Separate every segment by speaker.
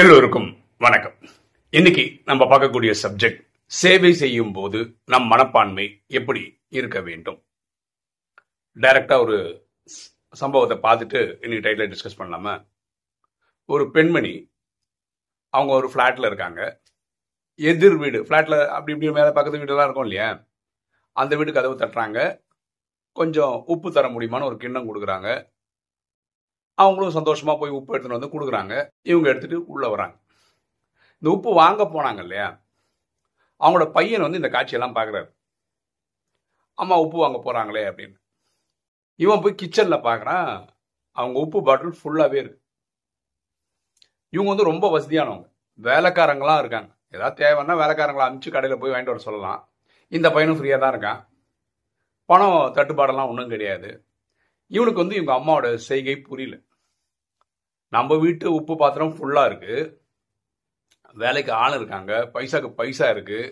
Speaker 1: எல்லோருக்கும் வணக்கம் இன்னைக்கு நம்ம பார்க்கக்கூடிய சப்ஜெக்ட் சேவை செய்யும் போது நம் மனப்பான்மை எப்படி இருக்க வேண்டும் டைரக்டா ஒரு சம்பவத்தை பார்த்துட்டு இன்னைக்கு டைட்டில் டிஸ்கஸ் பண்ணலாமா ஒரு பெண்மணி அவங்க ஒரு ஃப்ளாட்டில் இருக்காங்க எதிர் வீடு ஃப்ளாட்டில் அப்படி இப்படி மேலே பக்கத்து வீடுலாம் இருக்கும் இல்லையா அந்த வீடு கதவு தட்டுறாங்க கொஞ்சம் உப்பு தர முடியுமான்னு ஒரு கிண்ணம் கொடுக்குறாங்க அவங்களும் சந்தோஷமாக போய் உப்பு எடுத்துட்டு வந்து கொடுக்குறாங்க இவங்க எடுத்துகிட்டு உள்ளே வராங்க இந்த உப்பு வாங்க போனாங்க இல்லையா அவங்களோட பையன் வந்து இந்த காட்சியெல்லாம் பார்க்குறாரு அம்மா உப்பு வாங்க போகிறாங்களே அப்படின்னு இவன் போய் கிச்சனில் பார்க்குறான் அவங்க உப்பு பாட்டில் ஃபுல்லாகவே இருக்கு இவங்க வந்து ரொம்ப வசதியானவங்க வேலைக்காரங்களாம் இருக்காங்க ஏதாவது தேவைன்னா வேலைக்காரங்களை அமிச்சு கடையில் போய் வாங்கிட்டு வர சொல்லலாம் இந்த பையனும் ஃப்ரீயாக தான் இருக்கான் பணம் தட்டுப்பாடெல்லாம் ஒன்றும் கிடையாது இவனுக்கு வந்து இவங்க அம்மாவோட செய்கை புரியல நம்ம வீட்டு உப்பு பாத்திரம் ஃபுல்லாக இருக்குது வேலைக்கு ஆள் இருக்காங்க பைசாக்கு பைசா இருக்குது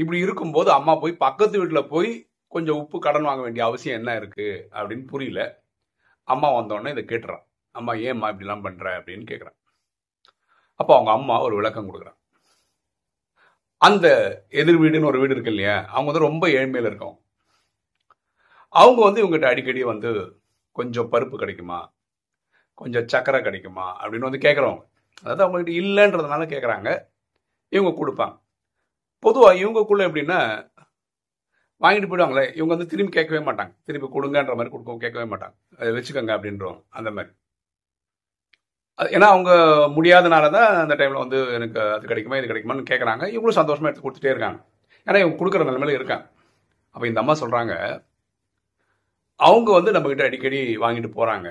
Speaker 1: இப்படி இருக்கும்போது அம்மா போய் பக்கத்து வீட்டில் போய் கொஞ்சம் உப்பு கடன் வாங்க வேண்டிய அவசியம் என்ன இருக்குது அப்படின்னு புரியல அம்மா வந்தோடனே இதை கேட்டுறான் அம்மா ஏம்மா இப்படிலாம் பண்ணுற அப்படின்னு கேட்குறான் அப்போ அவங்க அம்மா ஒரு விளக்கம் கொடுக்குறான் அந்த எதிர் வீடுன்னு ஒரு வீடு இருக்கு இல்லையா அவங்க வந்து ரொம்ப ஏழ்மையில் இருக்கவங்க அவங்க வந்து இவங்ககிட்ட அடிக்கடி வந்து கொஞ்சம் பருப்பு கிடைக்குமா கொஞ்சம் சக்கரை கிடைக்குமா அப்படின்னு வந்து கேட்குறவங்க அதாவது அவங்ககிட்ட இல்லைன்றதுனால கேட்குறாங்க இவங்க கொடுப்பாங்க பொதுவாக இவங்கக்குள்ளே எப்படின்னா வாங்கிட்டு போயிடுவாங்களே இவங்க வந்து திரும்பி கேட்கவே மாட்டாங்க திரும்பி கொடுங்கன்ற மாதிரி கொடுக்க கேட்கவே மாட்டாங்க அதை வச்சுக்கோங்க அப்படின்றோம் அந்த மாதிரி அது ஏன்னா அவங்க முடியாதனால தான் அந்த டைமில் வந்து எனக்கு அது கிடைக்குமா இது கிடைக்குமான்னு கேட்குறாங்க இவங்களும் சந்தோஷமாக எடுத்து கொடுத்துட்டே இருக்காங்க ஏன்னா இவங்க கொடுக்குற நிலைமையில இருக்காங்க அப்போ இந்த அம்மா சொல்கிறாங்க அவங்க வந்து நம்மக்கிட்ட அடிக்கடி வாங்கிட்டு போகிறாங்க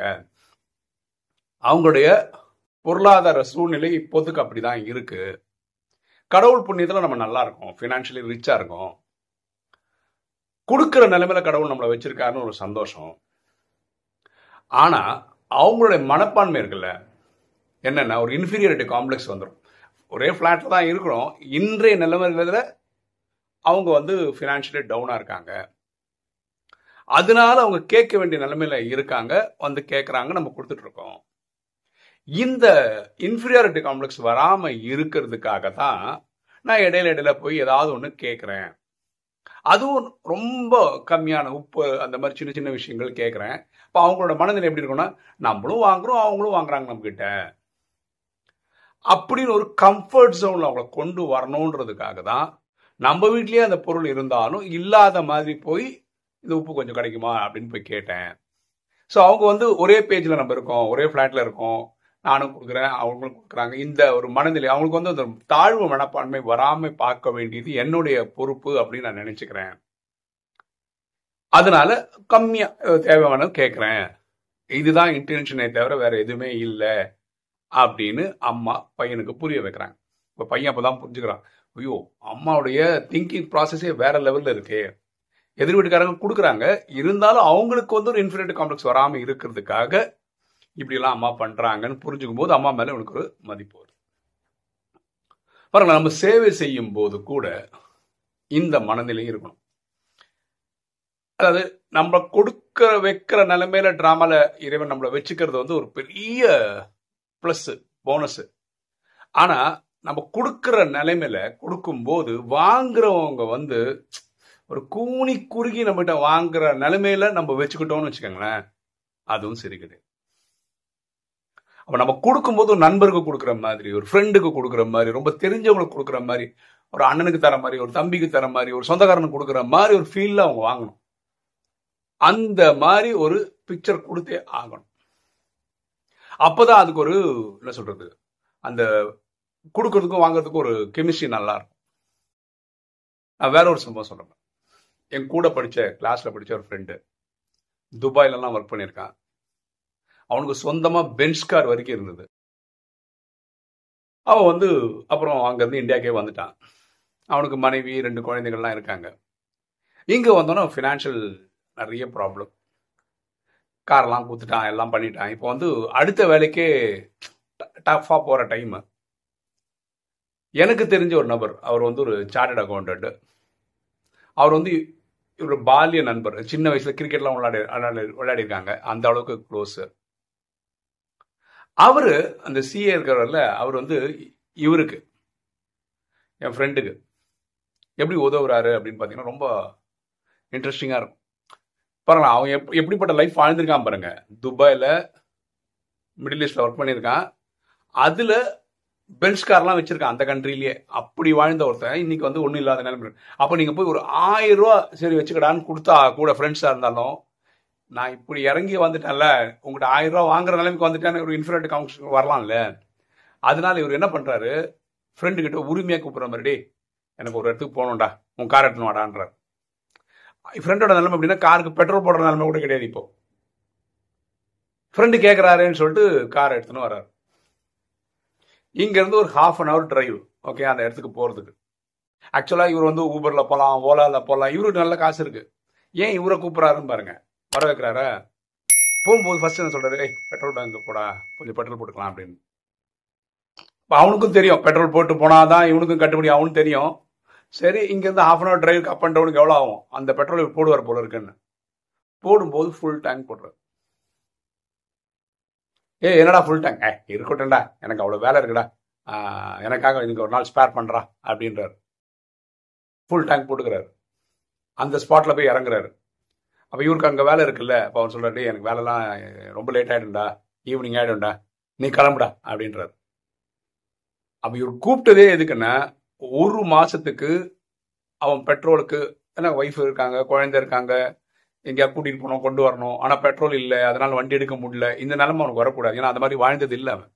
Speaker 1: அவங்களுடைய பொருளாதார சூழ்நிலை இப்போதுக்கு அப்படி தான் இருக்கு கடவுள் புண்ணியத்தில் நம்ம நல்லா இருக்கோம் ஃபினான்ஷியலி ரிச்சாக இருக்கும் கொடுக்குற நிலைமையில கடவுள் நம்மளை வச்சிருக்காருன்னு ஒரு சந்தோஷம் ஆனால் அவங்களுடைய மனப்பான்மை இருக்குல்ல என்னென்னா ஒரு இன்ஃபீரியாரிட்டி காம்ப்ளெக்ஸ் வந்துடும் ஒரே ஃப்ளாட்டில் தான் இருக்கிறோம் இன்றைய நிலைமைகளில் அவங்க வந்து ஃபினான்ஷியலி டவுனாக இருக்காங்க அதனால அவங்க கேட்க வேண்டிய நிலைமையில இருக்காங்க வந்து கேட்குறாங்க நம்ம கொடுத்துட்ருக்கோம் இந்த இன்ஃபீரியாரிட்டி காம்ப்ளெக்ஸ் வராமல் இருக்கிறதுக்காக தான் நான் இடையில இடையில போய் ஏதாவது ஒன்று கேட்குறேன் அதுவும் ரொம்ப கம்மியான உப்பு அந்த மாதிரி சின்ன சின்ன விஷயங்கள் கேட்குறேன் இப்போ அவங்களோட மனநிலை எப்படி இருக்கும்னா நம்மளும் வாங்குறோம் அவங்களும் வாங்குறாங்க நம்மக்கிட்ட அப்படின்னு ஒரு கம்ஃபர்ட் ஜோனில் அவங்கள கொண்டு வரணுன்றதுக்காக தான் நம்ம வீட்லேயே அந்த பொருள் இருந்தாலும் இல்லாத மாதிரி போய் இது உப்பு கொஞ்சம் கிடைக்குமா அப்படின்னு போய் கேட்டேன் ஸோ அவங்க வந்து ஒரே பேஜில் நம்ம இருக்கோம் ஒரே ஃப்ளாட்டில் இருக்கோம் நானும் கொடுக்குறேன் அவங்களும் கொடுக்குறாங்க இந்த ஒரு மனநிலை அவங்களுக்கு வந்து அந்த தாழ்வு மனப்பான்மை வராமல் பார்க்க வேண்டியது என்னுடைய பொறுப்பு அப்படின்னு நான் நினைச்சுக்கிறேன் அதனால கம்மியாக தேவையானது கேட்குறேன் இதுதான் இன்டென்ஷனை தவிர வேற எதுவுமே இல்லை அப்படின்னு அம்மா பையனுக்கு புரிய வைக்கிறாங்க இப்போ பையன் அப்போ தான் புரிஞ்சுக்கிறான் ஐயோ அம்மாவுடைய திங்கிங் ப்ராசஸே வேற லெவலில் இருக்கே எதிர் வீட்டுக்காரங்க கொடுக்குறாங்க இருந்தாலும் அவங்களுக்கு வந்து ஒரு இன்ஃபினிட்டி காம்ப்ளெக்ஸ் வராமல் இருக்கிறதுக்காக இப்படிலாம் அம்மா பண்ணுறாங்கன்னு புரிஞ்சுக்கும் போது அம்மா மேலே உனக்கு ஒரு மதிப்பு வரும் பாருங்க நம்ம சேவை செய்யும் போது கூட இந்த மனநிலை இருக்கணும் அதாவது நம்ம கொடுக்கற வைக்கிற நிலைமையில டிராமால இறைவன் நம்மளை வச்சுக்கிறது வந்து ஒரு பெரிய ப்ளஸ் போனஸ் ஆனா நம்ம கொடுக்கிற நிலைமையில கொடுக்கும்போது வாங்குறவங்க வந்து ஒரு கூனி குறுகி நம்மகிட்ட வாங்குற நிலைமையில நம்ம வச்சுக்கிட்டோம்னு வச்சுக்கோங்களேன் அதுவும் சரி கிடையாது அப்போ நம்ம கொடுக்கும்போது ஒரு நண்பருக்கு கொடுக்குற மாதிரி ஒரு ஃப்ரெண்டுக்கு கொடுக்குற மாதிரி ரொம்ப தெரிஞ்சவங்களுக்கு கொடுக்குற மாதிரி ஒரு அண்ணனுக்கு தர மாதிரி ஒரு தம்பிக்கு தர மாதிரி ஒரு சொந்தக்காரனுக்கு கொடுக்குற மாதிரி ஒரு ஃபீலில் அவங்க வாங்கணும் அந்த மாதிரி ஒரு பிக்சர் கொடுத்தே ஆகணும் அப்போதான் அதுக்கு ஒரு என்ன சொல்றது அந்த கொடுக்கறதுக்கும் வாங்குறதுக்கும் ஒரு கெமிஸ்ட்ரி நல்லா இருக்கும் நான் வேற ஒரு சம்பவம் சொல்றேன் என் கூட படித்த கிளாஸ்ல படித்த ஒரு ஃப்ரெண்டு துபாயிலலாம் ஒர்க் பண்ணியிருக்கான் அவனுக்கு சொந்தமாக பென்ஸ் கார் வரைக்கும் இருந்தது அவன் வந்து அப்புறம் அங்கேருந்து இந்தியாக்கே வந்துட்டான் அவனுக்கு மனைவி ரெண்டு குழந்தைகள்லாம் இருக்காங்க இங்கே வந்தோன்னா ஃபினான்ஷியல் நிறைய ப்ராப்ளம் கார்லாம் கொடுத்துட்டான் எல்லாம் பண்ணிட்டான் இப்போ வந்து அடுத்த வேலைக்கே டஃப்பாக போகிற டைமு எனக்கு தெரிஞ்ச ஒரு நபர் அவர் வந்து ஒரு சார்ட்டட் அக்கௌண்டன்ட்டு அவர் வந்து இவர் பாலிய நண்பர் சின்ன வயசில் கிரிக்கெட்லாம் விளையாடி விளையாடி விளையாடிருக்காங்க அந்த அளவுக்கு க்ளோஸு அவர் அந்த சிஏ இருக்கிறவரில் அவர் வந்து இவருக்கு என் ஃப்ரெண்டுக்கு எப்படி உதவுறாரு அப்படின்னு பார்த்தீங்கன்னா ரொம்ப இன்ட்ரெஸ்டிங்காக இருக்கும் பாருங்களா அவன் எப் எப்படிப்பட்ட லைஃப் வாழ்ந்திருக்கான் பாருங்க துபாயில் மிடில் ஈஸ்டில் ஒர்க் பண்ணியிருக்கான் அதில் பென்ஸ் கார்லாம் வச்சுருக்கான் அந்த கண்ட்ரிலேயே அப்படி வாழ்ந்த ஒருத்தன் இன்னைக்கு வந்து ஒன்றும் இல்லாத நிலைமை அப்போ நீங்கள் போய் ஒரு ஆயிரம் ரூபா சரி வச்சுக்கடான்னு கொடுத்தா கூட ஃப்ரெண்ட்ஸாக இருந்தாலும் நான் இப்படி இறங்கி வந்துட்டேன்ல உங்கள்கிட்ட ஆயிரம் ரூபா வாங்குற நிலைமைக்கு வந்துட்டேன்னு ஒரு இன்ஃபினட் கவுன்சில் வரலாம்ல அதனால இவர் என்ன பண்ணுறாரு ஃப்ரெண்டு கிட்ட உரிமையாக கூப்பிட்ற மாதிரி எனக்கு ஒரு இடத்துக்கு போகணும்டா உன் கார் எடுத்துன்னு வாடான்றார் ஃப்ரெண்டோட நிலைமை அப்படின்னா காருக்கு பெட்ரோல் போடுற நிலைமை கூட கிடையாது இப்போ ஃப்ரெண்டு கேட்குறாருன்னு சொல்லிட்டு கார் எடுத்துன்னு வர்றாரு இங்கேருந்து ஒரு half an hour drive okay அந்த இடத்துக்கு போகிறதுக்கு ஆக்சுவலாக இவர் வந்து ஊபரில் போகலாம் ஓலாவில் போகலாம் இவருக்கு நல்ல காசு இருக்குது ஏன் இவரை கூப்பிட்றாருன்னு பாருங்கள் வர வைக்கிறாரா போகும்போது ஃபர்ஸ்ட் என்ன சொல்றாரு ஏய் பெட்ரோல் பேங்க் போடா கொஞ்சம் பெட்ரோல் போட்டுக்கலாம் அப்படின்னு அவனுக்கும் தெரியும் பெட்ரோல் போட்டு போனாதான் இவனுக்கும் கட்டுப்படி அவனும் தெரியும் சரி இங்கேருந்து half an hour drive up and டவுனுக்கு எவ்வளோ ஆகும் அந்த பெட்ரோல் போடுவார் போல இருக்குன்னு போடும்போது ஃபுல் டேங்க் போடுறாரு ஏ என்னடா ஃபுல் டேங்க் ஏ இருக்கட்டும்டா எனக்கு அவ்வளோ வேலை இருக்குடா எனக்காக இன்னைக்கு ஒரு நாள் ஸ்பேர் பண்ணுறா அப்படின்றார் ஃபுல் டேங்க் போட்டுக்கிறாரு அந்த ஸ்பாட்டில் போய் இறங்குறாரு அப்போ இவருக்கு அங்கே வேலை இருக்குல்ல அப்போ அவர் சொல்கிறாரு எனக்கு வேலைலாம் ரொம்ப லேட் ஆகிடும்டா ஈவினிங் ஆகிடும்டா நீ கிளம்புடா அப்படின்றாரு அப்போ இவர் கூப்பிட்டதே எதுக்குன்னா ஒரு மாதத்துக்கு அவன் பெட்ரோலுக்கு ஏன்னா ஒய்ஃப் இருக்காங்க குழந்தை இருக்காங்க எங்கேயா கூட்டிகிட்டு போனோம் கொண்டு வரணும் ஆனால் பெட்ரோல் இல்லை அதனால் வண்டி எடுக்க முடியல இந்த நிலமை அவனுக்கு வரக்கூடாது ஏன்னா அந்த மாதிரி வாழ்ந்தது இல்லை அவன்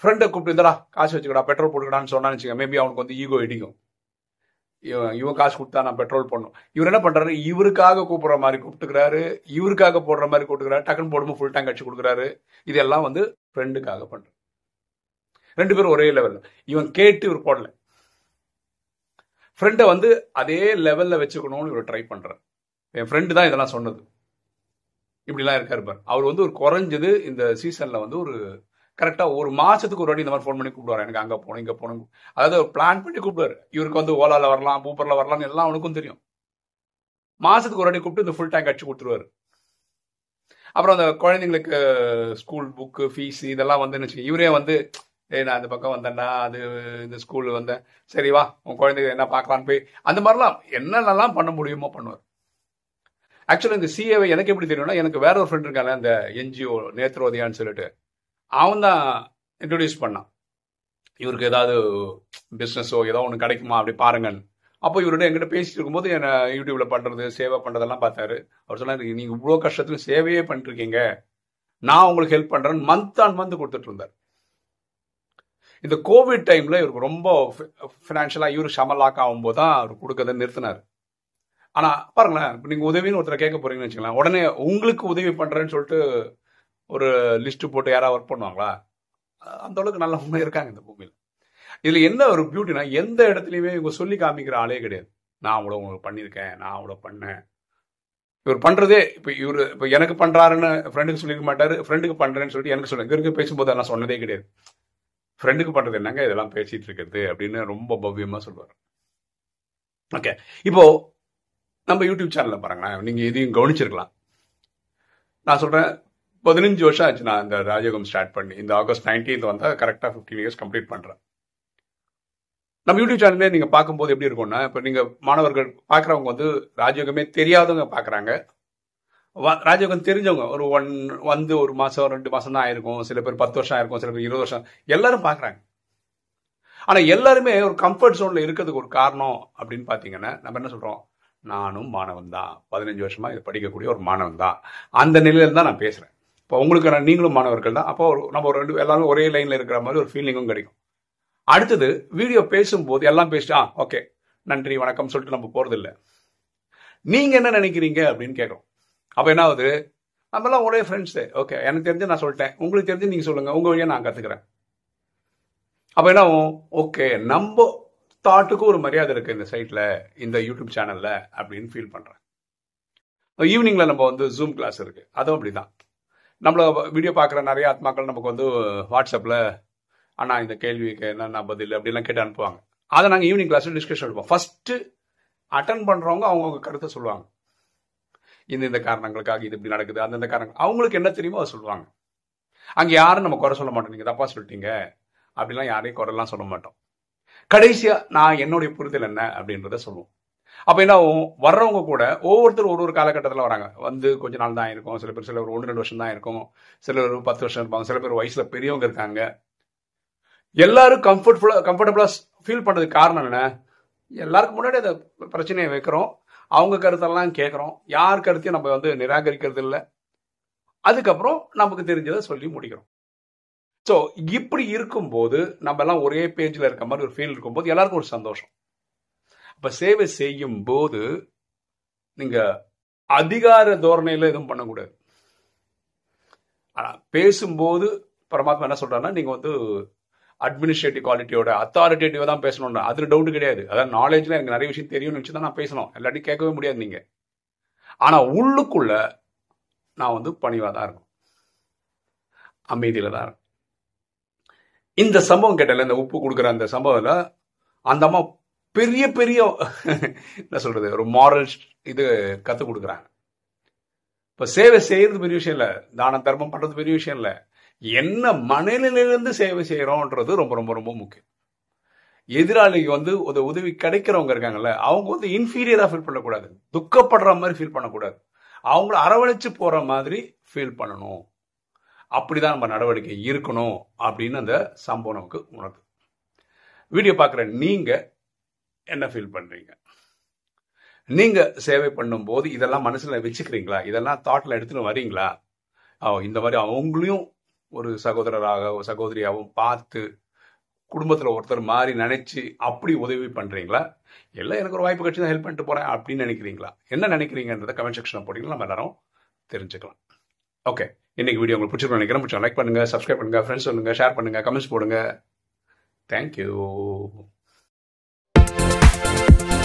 Speaker 1: ஃப்ரெண்டை கூப்பிட்டு இதடா காசு வச்சுக்கடா பெட்ரோல் போட்டுக்கடான்னு சொன்னான்னு வச்சுக்க மேபி அவனுக்கு வந்து ஈகோ இடிக்கும் இவன் காசு கொடுத்தா நான் பெட்ரோல் பண்ணும் இவர் என்ன பண்றாரு இவருக்காக கூப்பிடுற மாதிரி கூப்பிட்டுக்கிறாரு இவருக்காக போடுற மாதிரி கூப்பிட்டுக்கிறாரு டக்குன்னு போடும்போது ஃபுல் டேங்க் அடிச்சு கொடுக்குறாரு இதெல்லாம் வந்து ஃப்ரெண்டுக்காக பண்றாரு ரெண்டு பேரும் ஒரே லெவலில் இவன் கேட்டு இவர் போடல ஃப்ரெண்டை வந்து அதே லெவல்ல வச்சுக்கணும்னு இவர் ட்ரை பண்றாரு என் ஃப்ரெண்டு தான் இதெல்லாம் சொன்னது இப்படிலாம் இருக்காரு பார் அவர் வந்து ஒரு குறைஞ்சது இந்த சீசன்ல வந்து ஒரு கரெக்டாக ஒரு மாதத்துக்கு ஒரு வாட்டி இந்த மாதிரி ஃபோன் பண்ணி கூப்பிடுவார் எனக்கு அங்கே போகணும் இங்கே போகணும் அதாவது பிளான் பண்ணி கூப்பிடுவார் இவருக்கு வந்து ஓலாவில் வரலாம் பூப்பரில் வரலாம்னு எல்லாம் அவனுக்கும் தெரியும் மாதத்துக்கு ஒரு வாட்டி கூப்பிட்டு இந்த ஃபுல் டேங்க் அடிச்சு கொடுத்துருவாரு அப்புறம் அந்த குழந்தைங்களுக்கு ஸ்கூல் புக்கு ஃபீஸ் இதெல்லாம் வந்து இவரே வந்து ஏ நான் அந்த பக்கம் வந்தேன்னா அது இந்த ஸ்கூல் வந்தேன் சரி வா உன் குழந்தைங்க என்ன பார்க்கலான்னு போய் அந்த மாதிரிலாம் என்னென்னலாம் பண்ண முடியுமோ பண்ணுவார் ஆக்சுவலாக இந்த சிஏவை எனக்கு எப்படி தெரியும்னா எனக்கு வேற ஒரு ஃப்ரெண்ட் இருக்காங்க அந்த என்ஜிஓ நேத்ரோதியான்னு சொல்லிட்டு அவன் தான் இன்ட்ரடியூஸ் பண்ணான் இவருக்கு ஏதாவது பிஸ்னஸோ ஏதோ ஒன்று கிடைக்குமா அப்படி பாருங்கன்னு அப்போ இவர்கிட்ட எங்கிட்ட பேசிட்டு இருக்கும்போது என்ன யூடியூப்ல பண்றது சேவை பண்றதெல்லாம் பார்த்தாரு அவர் சொன்னார் நீங்க இவ்வளோ கஷ்டத்துலையும் சேவையே பண்ணிருக்கீங்க நான் உங்களுக்கு ஹெல்ப் பண்றேன்னு மந்த் ஆன் மந்த் கொடுத்துட்டு இருந்தார் இந்த கோவிட் டைம்ல இவருக்கு ரொம்ப ஃபினான்ஷியலா இவரு ஷமலாக் ஆகும்போது தான் அவர் கொடுக்கறத நிறுத்தினார் ஆனா பாருங்களேன் நீங்க உதவின்னு ஒருத்தர் கேட்க போறீங்கன்னு வச்சுக்கலாம் உடனே உங்களுக்கு உதவி பண்றேன்னு சொல்லிட்டு ஒரு லிஸ்ட்டு போட்டு யாராவது ஒர்க் பண்ணுவாங்களா அந்த அளவுக்கு நல்லவங்க இருக்காங்க இந்த பூமியில் இதில் என்ன ஒரு பியூட்டினா எந்த இடத்துலையுமே இவங்க சொல்லி காமிக்கிற ஆளே கிடையாது நான் அவ்வளோ உங்களுக்கு பண்ணியிருக்கேன் நான் அவ்வளோ பண்ணேன் இவர் பண்ணுறதே இப்போ இவர் இப்போ எனக்கு பண்ணுறாருன்னு ஃப்ரெண்டுக்கு சொல்லிக்க மாட்டார் ஃப்ரெண்டுக்கு பண்ணுறேன்னு சொல்லிட்டு எனக்கு சொல்லுங்க இவருக்கு பேசும்போது நான் சொன்னதே கிடையாது ஃப்ரெண்டுக்கு பண்ணுறது என்னங்க இதெல்லாம் பேசிகிட்டு இருக்கிறது அப்படின்னு ரொம்ப பவ்யமாக சொல்லுவார் ஓகே இப்போது நம்ம யூடியூப் சேனலில் பாருங்களேன் நீங்கள் இதையும் கவனிச்சிருக்கலாம் நான் சொல்கிறேன் பதினஞ்சு வருஷம் ஆச்சு நான் அந்த ராஜயோகம் ஸ்டார்ட் பண்ணி இந்த ஆகஸ்ட் நைன்டீன்த் வந்தால் கரெக்டாக ஃபிஃப்டீன் இயர்ஸ் கம்ப்ளீட் பண்ணுறேன் நம்ம யூடியூப் சேனலே நீங்கள் பார்க்கும்போது எப்படி இருக்கும்னா இப்போ நீங்கள் மாணவர்கள் பார்க்குறவங்க வந்து ராஜயோகமே தெரியாதவங்க பார்க்குறாங்க ராஜயோகம் தெரிஞ்சவங்க ஒரு ஒன் வந்து ஒரு மாதம் ரெண்டு மாதம் தான் ஆயிருக்கும் சில பேர் பத்து வருஷம் ஆயிருக்கும் சில பேர் இருபது வருஷம் எல்லாரும் பார்க்குறாங்க ஆனால் எல்லாருமே ஒரு கம்ஃபர்ட் சோனில் இருக்கிறதுக்கு ஒரு காரணம் அப்படின்னு பார்த்தீங்கன்னா நம்ம என்ன சொல்கிறோம் நானும் மாணவன் தான் பதினஞ்சு வருஷமாக இதை படிக்கக்கூடிய ஒரு மாணவன் தான் அந்த நிலையில் தான் நான் பேசுகிறேன் இப்போ உங்களுக்கு நீங்களும் மாணவர்கள் தான் அப்போ நம்ம ஒரு ரெண்டு எல்லாரும் ஒரே லைனில் இருக்கிற மாதிரி ஒரு ஃபீலிங்கும் கிடைக்கும் அடுத்தது வீடியோ பேசும்போது எல்லாம் பேசிட்டு ஆ ஓகே நன்றி வணக்கம் சொல்லிட்டு நம்ம போகிறதில்ல நீங்கள் என்ன நினைக்கிறீங்க அப்படின்னு கேட்குறோம் அப்போ என்ன ஆகுது நம்மலாம் ஒரே ஃப்ரெண்ட்ஸு ஓகே எனக்கு தெரிஞ்சு நான் சொல்லிட்டேன் உங்களுக்கு தெரிஞ்சு நீங்கள் சொல்லுங்கள் உங்கள் வழியாக நான் கற்றுக்குறேன் அப்போ என்ன ஓகே நம்ம தாட்டுக்கும் ஒரு மரியாதை இருக்குது இந்த சைட்டில் இந்த யூடியூப் சேனலில் அப்படின்னு ஃபீல் பண்ணுறேன் ஈவினிங்கில் நம்ம வந்து ஜூம் கிளாஸ் இருக்குது அதுவும் அப்படி தான் நம்மளை வீடியோ பார்க்குற நிறைய ஆத்மாக்கள் நமக்கு வந்து வாட்ஸ்அப்பில் அண்ணா இந்த கேள்விக்கு என்னென்ன பதில் அப்படிலாம் கேட்டு அனுப்புவாங்க அதை நாங்கள் ஈவினிங் கிளாஸில் டிஸ்கஷன் எடுப்போம் ஃபஸ்ட்டு அட்டன் பண்ணுறவங்க அவங்கவுங்க கருத்தை சொல்லுவாங்க இந்த இந்த காரணங்களுக்காக இது இப்படி நடக்குது அந்தந்த காரணங்கள் அவங்களுக்கு என்ன தெரியுமோ அதை சொல்லுவாங்க அங்கே யாரும் நம்ம குறை சொல்ல மாட்டோம் நீங்கள் தப்பாக சொல்லிட்டீங்க அப்படிலாம் யாரையும் குறைலாம் சொல்ல மாட்டோம் கடைசியாக நான் என்னுடைய புரிதல் என்ன அப்படின்றத சொல்லுவோம் அப்போ என்ன ஆகும் வர்றவங்க கூட ஒவ்வொருத்தர் ஒரு ஒரு காலகட்டத்தில் வராங்க வந்து கொஞ்ச நாள் தான் இருக்கும் சில பேர் சில ஒரு ஒன்று ரெண்டு வருஷம் தான் இருக்கும் சில ஒரு பத்து வருஷம் இருப்பாங்க சில பேர் வயசுல பெரியவங்க இருக்காங்க எல்லாரும் கம்ஃபர்ட்ஃபுல்லா கம்ஃபர்டபுளா ஃபீல் பண்ணதுக்கு காரணம் என்ன எல்லாருக்கும் முன்னாடி அதை பிரச்சனையை வைக்கிறோம் அவங்க கருத்தெல்லாம் கேட்குறோம் யார் கருத்தையும் நம்ம வந்து நிராகரிக்கிறது இல்லை அதுக்கப்புறம் நமக்கு தெரிஞ்சதை சொல்லி முடிக்கிறோம் ஸோ இப்படி இருக்கும்போது நம்ம எல்லாம் ஒரே பேஜில் இருக்க மாதிரி ஒரு ஃபீல் இருக்கும்போது எல்லாருக்கும் ஒரு சந்தோஷம் இப்போ சேவை செய்யும் போது நீங்கள் அதிகார தோரணையில் எதுவும் பண்ணக்கூடாது ஆனால் பேசும்போது பரமாத்மா என்ன சொல்கிறாருன்னா நீங்கள் வந்து அட்மினிஸ்ட்ரேட்டிவ் குவாலிட்டியோட அத்தாரிட்டேட்டிவாக தான் பேசணும்னா அதில் டவுட் கிடையாது அதாவது நாலேஜில் எனக்கு நிறைய விஷயம் தெரியும்னு வச்சு தான் நான் பேசணும் எல்லாத்தையும் கேட்கவே முடியாது நீங்கள் ஆனால் உள்ளுக்குள்ள நான் வந்து பணிவாக தான் இருக்கும் அமைதியில் தான் இருக்கும் இந்த சம்பவம் கேட்டல இந்த உப்பு கொடுக்குற அந்த சம்பவத்தில் அந்த அம்மா பெரிய பெரிய என்ன சொல்றது ஒரு மாரல் இது கற்றுக் கொடுக்குறாங்க இப்போ சேவை செய்யறது பெரிய விஷயம் இல்லை தான தர்மம் பண்ணுறது பெரிய விஷயம் இல்லை என்ன மனநிலையிலிருந்து சேவை செய்கிறோன்றது ரொம்ப ரொம்ப ரொம்ப முக்கியம் எதிராளிக்கு வந்து ஒரு உதவி கிடைக்கிறவங்க இருக்காங்கல்ல அவங்க வந்து இன்ஃபீரியராக ஃபீல் பண்ணக்கூடாது துக்கப்படுற மாதிரி ஃபீல் பண்ணக்கூடாது அவங்கள அரவணைச்சு போகிற மாதிரி ஃபீல் பண்ணணும் அப்படிதான் நம்ம நடவடிக்கை இருக்கணும் அப்படின்னு அந்த சம்பவம் நமக்கு உணர்து வீடியோ பார்க்குற நீங்கள் என்ன ஃபீல் பண்றீங்க நீங்க சேவை பண்ணும்போது இதெல்லாம் மனசுல வச்சுக்கிறீங்களா இதெல்லாம் தாட்ல எடுத்துன்னு வரீங்களா இந்த மாதிரி அவங்களையும் ஒரு சகோதரராக ஒரு சகோதரியாகவும் பார்த்து குடும்பத்தில் ஒருத்தர் மாதிரி நினைச்சு அப்படி உதவி பண்ணுறீங்களா எல்லாம் எனக்கு ஒரு வாய்ப்பு கட்சி தான் ஹெல்ப் பண்ணிட்டு போகிறேன் அப்படின்னு நினைக்கிறீங்களா என்ன நினைக்கிறீங்கன்றத கமெண்ட் செக்ஷன் போட்டிங்கன்னா நம்ம எல்லாரும் தெரிஞ்சுக்கலாம் ஓகே இன்னைக்கு வீடியோ உங்களுக்கு பிடிச்சிருக்கோம் நினைக்கிறேன் பிடிச்சா லைக் பண்ணுங்கள் சப்ஸ்கிரைப் பண்ணுங்க ஃப்ரெண்ட்ஸ் சொல்லுங்க ஷேர் பண்ணுங்கள் கமெண்ட்ஸ் போடுங்க தேங்க்யூ Bye.